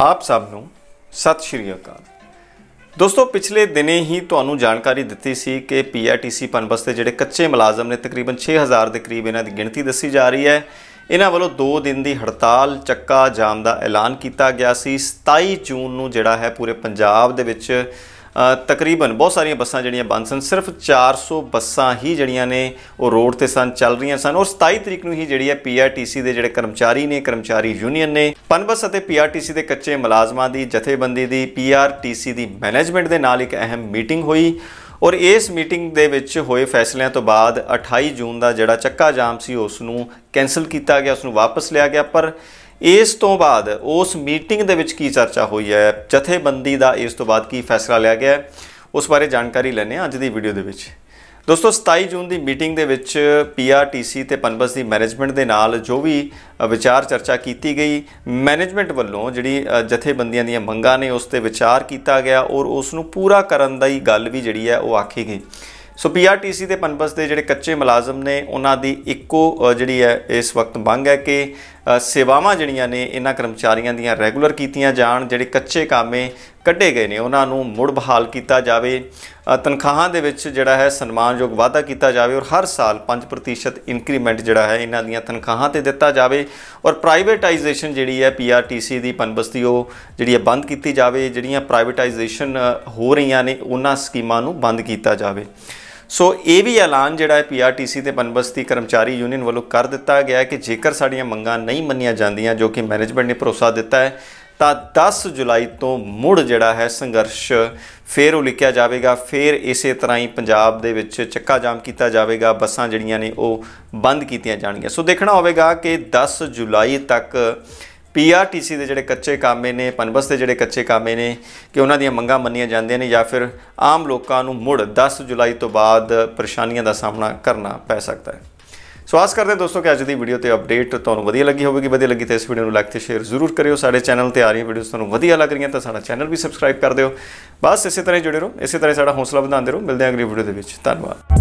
ਆਪ ਸਭ ਨੂੰ ਸਤਿ ਸ਼੍ਰੀ ਅਕਾਲ ਦੋਸਤੋ ਪਿਛਲੇ ਦਿਨੇ ਹੀ ਤੁਹਾਨੂੰ ਜਾਣਕਾਰੀ ਦਿੱਤੀ ਸੀ ਕਿ ਪੀਆਰਟੀਸੀ ਪਨਬਸ ਦੇ ਜਿਹੜੇ ਕੱਚੇ ਮੁਲਾਜ਼ਮ ਨੇ ਤਕਰੀਬਨ 6000 ਦੇ ਕਰੀਬ ਇਹਨਾਂ ਦੀ ਗਿਣਤੀ ਦੱਸੀ ਜਾ ਰਹੀ ਹੈ ਇਹਨਾਂ ਵੱਲੋਂ 2 ਦਿਨ ਦੀ ਹੜਤਾਲ ਚੱਕਾ ਜਾਮ ਦਾ ਐਲਾਨ ਕੀਤਾ ਗਿਆ ਸੀ 27 ਜੂਨ ਨੂੰ ਜਿਹੜਾ ਹੈ ਪੂਰੇ ਪੰਜਾਬ ਦੇ ਵਿੱਚ ਤਕਰੀਬਨ ਬਹੁਤ ਸਾਰੀਆਂ ਬੱਸਾਂ ਜਿਹੜੀਆਂ ਬੰਦ ਸਨ ਸਿਰਫ 400 ਬੱਸਾਂ ਹੀ ਜਿਹੜੀਆਂ ਨੇ ਉਹ ਰੋਡ ਤੇ ਸਨ ਚੱਲ ਰਹੀਆਂ ਸਨ ਔਰ 27 ਤਰੀਕ ਨੂੰ ਹੀ ਜਿਹੜੀ ਹੈ ਪੀਆਰਟੀਸੀ ਦੇ ਜਿਹੜੇ ਕਰਮਚਾਰੀ ਨੇ ਕਰਮਚਾਰੀ ਯੂਨੀਅਨ ਨੇ ਪਨਬਸ ਅਤੇ ਪੀਆਰਟੀਸੀ ਦੇ ਕੱਚੇ ਮੁਲਾਜ਼ਮਾਂ ਦੀ ਜਥੇਬੰਦੀ ਦੀ ਪੀਆਰਟੀਸੀ ਦੀ ਮੈਨੇਜਮੈਂਟ ਦੇ ਨਾਲ ਇੱਕ ਅਹਿਮ ਮੀਟਿੰਗ ਹੋਈ ਔਰ ਇਸ ਮੀਟਿੰਗ ਦੇ ਵਿੱਚ ਹੋਏ ਫੈਸਲਿਆਂ ਤੋਂ ਬਾਅਦ 28 ਜੂਨ ਦਾ ਜਿਹੜਾ ਚੱਕਾ ਜਾਮ ਸੀ ਉਸ ਨੂੰ ਕੈਨਸਲ ਕੀਤਾ ਗਿਆ ਉਸ ਨੂੰ ਵਾਪਸ ਲਿਆ ਗਿਆ ਪਰ ਇਸ ਤੋਂ ਬਾਅਦ ਉਸ ਮੀਟਿੰਗ ਦੇ ਵਿੱਚ ਕੀ ਚਰਚਾ ਹੋਈ ਹੈ ਜਥੇਬੰਦੀ ਦਾ ਇਸ ਤੋਂ ਬਾਅਦ ਕੀ ਫੈਸਲਾ ਲਿਆ ਗਿਆ ਉਸ ਬਾਰੇ ਜਾਣਕਾਰੀ ਲੈਣੇ ਅੱਜ ਦੀ ਵੀਡੀਓ ਦੇ ਵਿੱਚ ਦੋਸਤੋ 27 ਜੂਨ ਦੀ ਮੀਟਿੰਗ ਦੇ ਵਿੱਚ ਪੀਆਰਟੀਸੀ ਤੇ ਪਨਬਸ ਦੀ ਮੈਨੇਜਮੈਂਟ ਦੇ ਨਾਲ ਜੋ ਵੀ ਵਿਚਾਰ ਚਰਚਾ ਕੀਤੀ ਗਈ ਮੈਨੇਜਮੈਂਟ ਵੱਲੋਂ ਜਿਹੜੀ ਜਥੇਬੰਦੀਆਂ ਦੀਆਂ ਮੰਗਾਂ ਨੇ ਉਸ ਤੇ ਵਿਚਾਰ ਕੀਤਾ ਗਿਆ ਔਰ ਉਸ ਨੂੰ ਪੂਰਾ ਕਰਨ ਦਾ ਹੀ ਗੱਲ ਵੀ ਜਿਹੜੀ ਹੈ ਉਹ ਆਖੀ ਗਈ ਸੋ ਪੀਆਰਟੀਸੀ ਤੇ ਪਨਬਸ ਦੇ ਜਿਹੜੇ ਕੱਚੇ ਮੁਲਾਜ਼ਮ ਨੇ ਉਹਨਾਂ ਦੀ ਇੱਕੋ ਜਿਹੜੀ ਹੈ ਇਸ ਵਕਤ ਮੰਗ ਹੈ ਕਿ ਸੇਵਾਵਾਂ ਜਿਹੜੀਆਂ ਨੇ ਇਹਨਾਂ ਕਰਮਚਾਰੀਆਂ ਦੀਆਂ ਰੈਗੂਲਰ ਕੀਤੀਆਂ ਜਾਣ ਜਿਹੜੇ ਕੱਚੇ ਕਾਮੇ ਕੱਢੇ ਗਏ ਨੇ ਉਹਨਾਂ ਨੂੰ ਮੁੜ ਬਹਾਲ ਕੀਤਾ ਜਾਵੇ ਤਨਖਾਹਾਂ ਦੇ ਵਿੱਚ ਜਿਹੜਾ ਹੈ ਸਨਮਾਨਯੋਗ ਵਾਧਾ ਕੀਤਾ ਜਾਵੇ ਔਰ ਹਰ ਸਾਲ 5% ਇਨਕਰੀਮੈਂਟ ਜਿਹੜਾ ਹੈ ਇਹਨਾਂ ਦੀਆਂ ਤਨਖਾਹਾਂ ਤੇ ਦਿੱਤਾ ਜਾਵੇ ਔਰ ਪ੍ਰਾਈਵੇਟਾਈਜੇਸ਼ਨ ਜਿਹੜੀ ਹੈ ਪੀਆਰਟੀਸੀ ਦੀ ਪਨਬਸਤੀ ਉਹ ਜਿਹੜੀ ਹੈ ਬੰਦ ਕੀਤੀ ਜਾਵੇ ਜਿਹੜੀਆਂ ਪ੍ਰਾਈਵੇਟਾਈਜੇਸ਼ਨ ਹੋ ਰਹੀਆਂ ਨੇ ਉਹਨਾਂ ਸਕੀਮਾਂ ਨੂੰ ਬੰਦ ਕੀਤਾ ਜਾਵੇ ਸੋ ਇਹ ਵੀ ਐਲਾਨ ਜਿਹੜਾ ਹੈ ਪੀਆਰਟੀਸੀ ਤੇ ਪਨਬਸਤੀ ਕਰਮਚਾਰੀ ਯੂਨੀਅਨ ਵੱਲੋਂ ਕਰ ਦਿੱਤਾ ਗਿਆ ਹੈ ਕਿ ਜੇਕਰ ਸਾਡੀਆਂ ਮੰਗਾਂ ਨਹੀਂ ਮੰਨੀਆਂ ਜਾਂਦੀਆਂ ਜੋ ਕਿ ਮੈਨੇਜਮੈਂਟ ਨੇ ਭਰੋਸਾ ਦਿੱਤਾ ਹੈ ਤਾਂ 10 ਜੁਲਾਈ ਤੋਂ ਮੁੜ ਜਿਹੜਾ ਹੈ ਸੰਘਰਸ਼ ਫੇਰ ਲਿਖਿਆ ਜਾਵੇਗਾ ਫੇਰ ਇਸੇ ਤਰ੍ਹਾਂ ਹੀ ਪੰਜਾਬ ਦੇ ਵਿੱਚ ਚੱਕਾ ਜਾਮ ਕੀਤਾ ਜਾਵੇਗਾ ਬੱਸਾਂ ਜਿਹੜੀਆਂ ਨੇ ਉਹ ਬੰਦ ਕੀਤੀਆਂ ਜਾਣਗੀਆਂ ਸੋ ਦੇਖਣਾ ਹੋਵੇਗਾ ਕਿ 10 ਜੁਲਾਈ ਤੱਕ ਪੀਆਰਟੀਸੀ ਦੇ ਜਿਹੜੇ ਕੱਚੇ ਕਾਮੇ ਨੇ ਪਨਬਸ ਦੇ ਜਿਹੜੇ ਕੱਚੇ ਕਾਮੇ ਨੇ ਕਿ ਉਹਨਾਂ ਦੀਆਂ ਮੰਗਾਂ ਮੰਨੀਆਂ ਜਾਂਦੀਆਂ ਨੇ ਜਾਂ ਫਿਰ ਆਮ ਲੋਕਾਂ ਨੂੰ ਮੁੜ 10 ਜੁਲਾਈ ਤੋਂ ਬਾਅਦ ਪਰੇਸ਼ਾਨੀਆਂ ਦਾ ਸਾਹਮਣਾ ਕਰਨਾ ਪੈ ਸਕਦਾ ਹੈ ਸੋ ਆਸ ਕਰਦੇ ਹਾਂ ਦੋਸਤੋ ਕਿ ਅੱਜ ਦੀ ਵੀਡੀਓ ਤੇ ਅਪਡੇਟ ਤੁਹਾਨੂੰ ਵਧੀਆ ਲੱਗੀ ਹੋਵੇਗੀ ਵਧੀਆ ਲੱਗੀ ਤਾਂ ਇਸ ਵੀਡੀਓ ਨੂੰ ਲਾਈਕ ਤੇ ਸ਼ੇਅਰ ਜ਼ਰੂਰ ਕਰਿਓ ਸਾਡੇ ਚੈਨਲ ਤੇ ਆ ਰਹੀਆਂ ਵੀਡੀਓਜ਼ ਤੁਹਾਨੂੰ ਵਧੀਆ ਲੱਗ ਰਹੀਆਂ ਤਾਂ ਸਾਡਾ ਚੈਨਲ ਵੀ ਸਬਸਕ੍ਰਾਈਬ ਕਰ ਦਿਓ ਬਸ ਇਸੇ ਤਰ੍ਹਾਂ ਜੁੜੇ ਰਹੋ ਇਸੇ ਤਰ੍ਹਾਂ ਸਾਡਾ ਹੌਸਲਾ ਵਧਾਉਂਦੇ ਰਹੋ ਮਿਲਦੇ ਹਾਂ ਅਗਲੀ ਵੀਡੀਓ ਦੇ ਵਿੱਚ ਧੰਨਵਾਦ